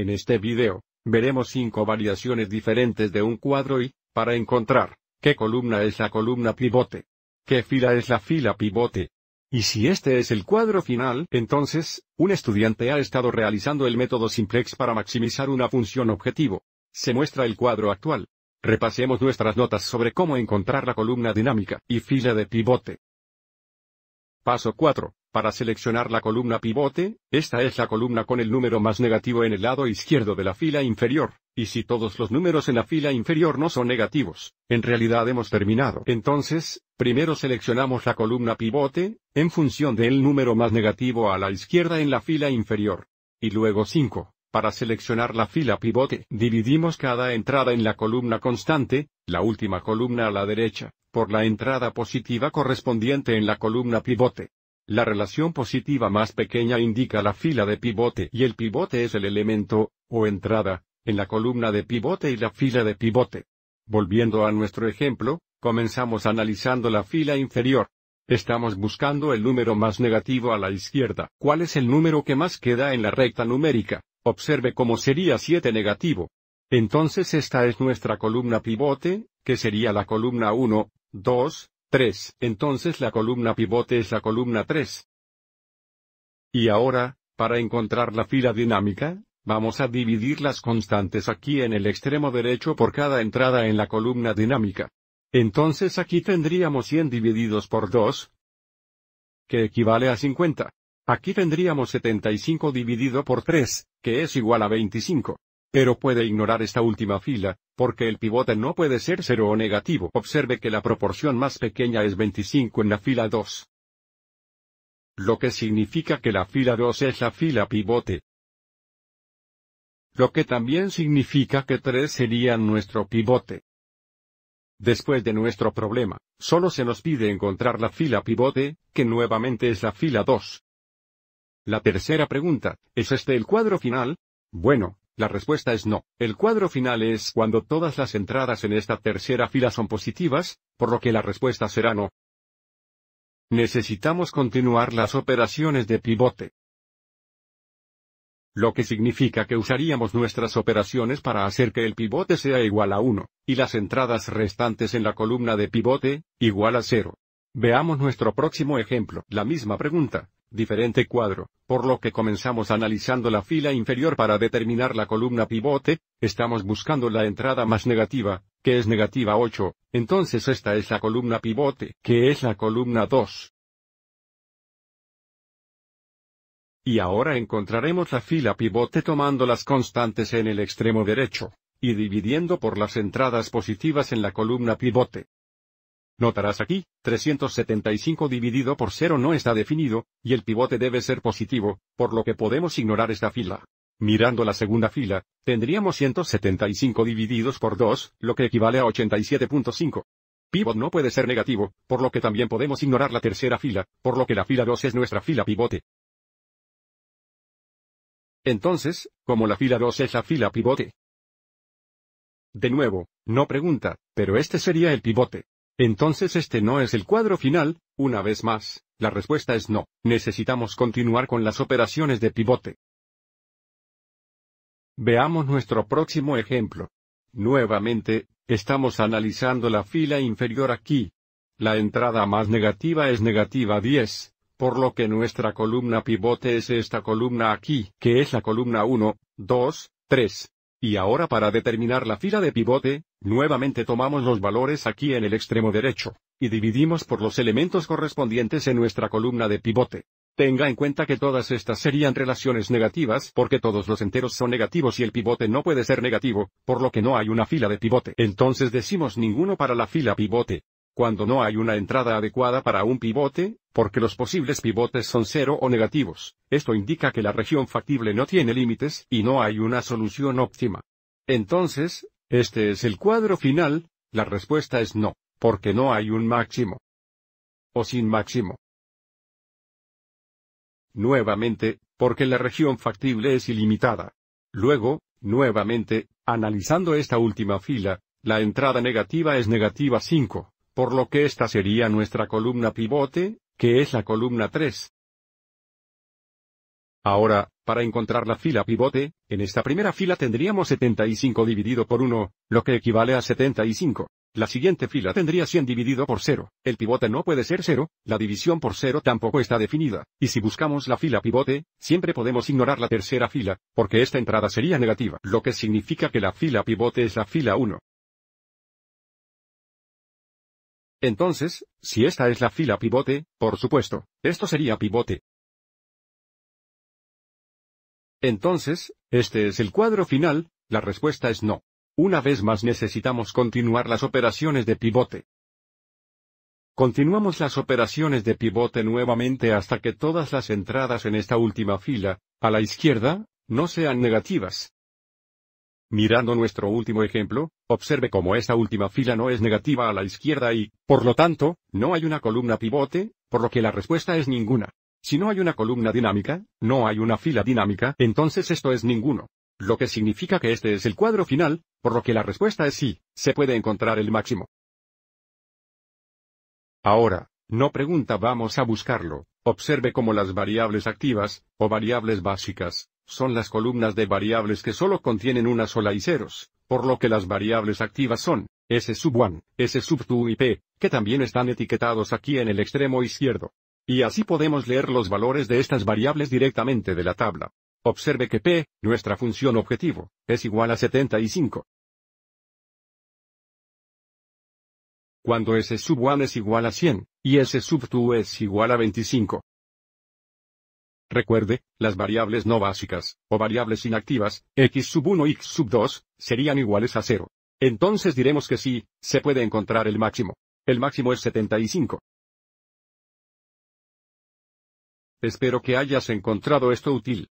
En este video, veremos cinco variaciones diferentes de un cuadro y, para encontrar, qué columna es la columna pivote, qué fila es la fila pivote. Y si este es el cuadro final, entonces, un estudiante ha estado realizando el método simplex para maximizar una función objetivo. Se muestra el cuadro actual. Repasemos nuestras notas sobre cómo encontrar la columna dinámica y fila de pivote. Paso 4. Para seleccionar la columna pivote, esta es la columna con el número más negativo en el lado izquierdo de la fila inferior, y si todos los números en la fila inferior no son negativos, en realidad hemos terminado. Entonces, primero seleccionamos la columna pivote, en función del número más negativo a la izquierda en la fila inferior. Y luego 5. Para seleccionar la fila pivote, dividimos cada entrada en la columna constante, la última columna a la derecha, por la entrada positiva correspondiente en la columna pivote. La relación positiva más pequeña indica la fila de pivote y el pivote es el elemento, o entrada, en la columna de pivote y la fila de pivote. Volviendo a nuestro ejemplo, comenzamos analizando la fila inferior. Estamos buscando el número más negativo a la izquierda. ¿Cuál es el número que más queda en la recta numérica? Observe cómo sería 7 negativo. Entonces esta es nuestra columna pivote, que sería la columna 1, 2, 3, entonces la columna pivote es la columna 3. Y ahora, para encontrar la fila dinámica, vamos a dividir las constantes aquí en el extremo derecho por cada entrada en la columna dinámica. Entonces aquí tendríamos 100 divididos por 2, que equivale a 50. Aquí tendríamos 75 dividido por 3, que es igual a 25. Pero puede ignorar esta última fila, porque el pivote no puede ser cero o negativo. Observe que la proporción más pequeña es 25 en la fila 2. Lo que significa que la fila 2 es la fila pivote. Lo que también significa que 3 sería nuestro pivote. Después de nuestro problema, solo se nos pide encontrar la fila pivote, que nuevamente es la fila 2. La tercera pregunta, ¿es este el cuadro final? Bueno, la respuesta es no. El cuadro final es cuando todas las entradas en esta tercera fila son positivas, por lo que la respuesta será no. Necesitamos continuar las operaciones de pivote. Lo que significa que usaríamos nuestras operaciones para hacer que el pivote sea igual a 1, y las entradas restantes en la columna de pivote, igual a 0. Veamos nuestro próximo ejemplo. La misma pregunta, Diferente cuadro, por lo que comenzamos analizando la fila inferior para determinar la columna pivote, estamos buscando la entrada más negativa, que es negativa 8, entonces esta es la columna pivote, que es la columna 2. Y ahora encontraremos la fila pivote tomando las constantes en el extremo derecho, y dividiendo por las entradas positivas en la columna pivote. Notarás aquí, 375 dividido por 0 no está definido, y el pivote debe ser positivo, por lo que podemos ignorar esta fila. Mirando la segunda fila, tendríamos 175 divididos por 2, lo que equivale a 87.5. Pivot no puede ser negativo, por lo que también podemos ignorar la tercera fila, por lo que la fila 2 es nuestra fila pivote. Entonces, como la fila 2 es la fila pivote. De nuevo, no pregunta, pero este sería el pivote. Entonces este no es el cuadro final, una vez más, la respuesta es no, necesitamos continuar con las operaciones de pivote. Veamos nuestro próximo ejemplo. Nuevamente, estamos analizando la fila inferior aquí. La entrada más negativa es negativa 10, por lo que nuestra columna pivote es esta columna aquí, que es la columna 1, 2, 3, y ahora para determinar la fila de pivote, nuevamente tomamos los valores aquí en el extremo derecho, y dividimos por los elementos correspondientes en nuestra columna de pivote. Tenga en cuenta que todas estas serían relaciones negativas porque todos los enteros son negativos y el pivote no puede ser negativo, por lo que no hay una fila de pivote. Entonces decimos ninguno para la fila pivote cuando no hay una entrada adecuada para un pivote, porque los posibles pivotes son cero o negativos, esto indica que la región factible no tiene límites y no hay una solución óptima. Entonces, este es el cuadro final, la respuesta es no, porque no hay un máximo. O sin máximo. Nuevamente, porque la región factible es ilimitada. Luego, nuevamente, analizando esta última fila, la entrada negativa es negativa 5, por lo que esta sería nuestra columna pivote, que es la columna 3. Ahora, para encontrar la fila pivote, en esta primera fila tendríamos 75 dividido por 1, lo que equivale a 75. La siguiente fila tendría 100 dividido por 0. El pivote no puede ser 0, la división por 0 tampoco está definida. Y si buscamos la fila pivote, siempre podemos ignorar la tercera fila, porque esta entrada sería negativa. Lo que significa que la fila pivote es la fila 1. Entonces, si esta es la fila pivote, por supuesto, esto sería pivote. Entonces, este es el cuadro final, la respuesta es no. Una vez más necesitamos continuar las operaciones de pivote. Continuamos las operaciones de pivote nuevamente hasta que todas las entradas en esta última fila, a la izquierda, no sean negativas. Mirando nuestro último ejemplo, observe cómo esta última fila no es negativa a la izquierda y, por lo tanto, no hay una columna pivote, por lo que la respuesta es ninguna. Si no hay una columna dinámica, no hay una fila dinámica, entonces esto es ninguno. Lo que significa que este es el cuadro final, por lo que la respuesta es sí, se puede encontrar el máximo. Ahora, no pregunta vamos a buscarlo, observe cómo las variables activas, o variables básicas, son las columnas de variables que solo contienen una sola y ceros, por lo que las variables activas son S sub 1, S sub 2 y P, que también están etiquetados aquí en el extremo izquierdo. Y así podemos leer los valores de estas variables directamente de la tabla. Observe que P, nuestra función objetivo, es igual a 75. Cuando S sub 1 es igual a 100, y S sub 2 es igual a 25, Recuerde, las variables no básicas, o variables inactivas, x sub 1 y x sub 2, serían iguales a 0. Entonces diremos que sí, se puede encontrar el máximo. El máximo es 75. Espero que hayas encontrado esto útil.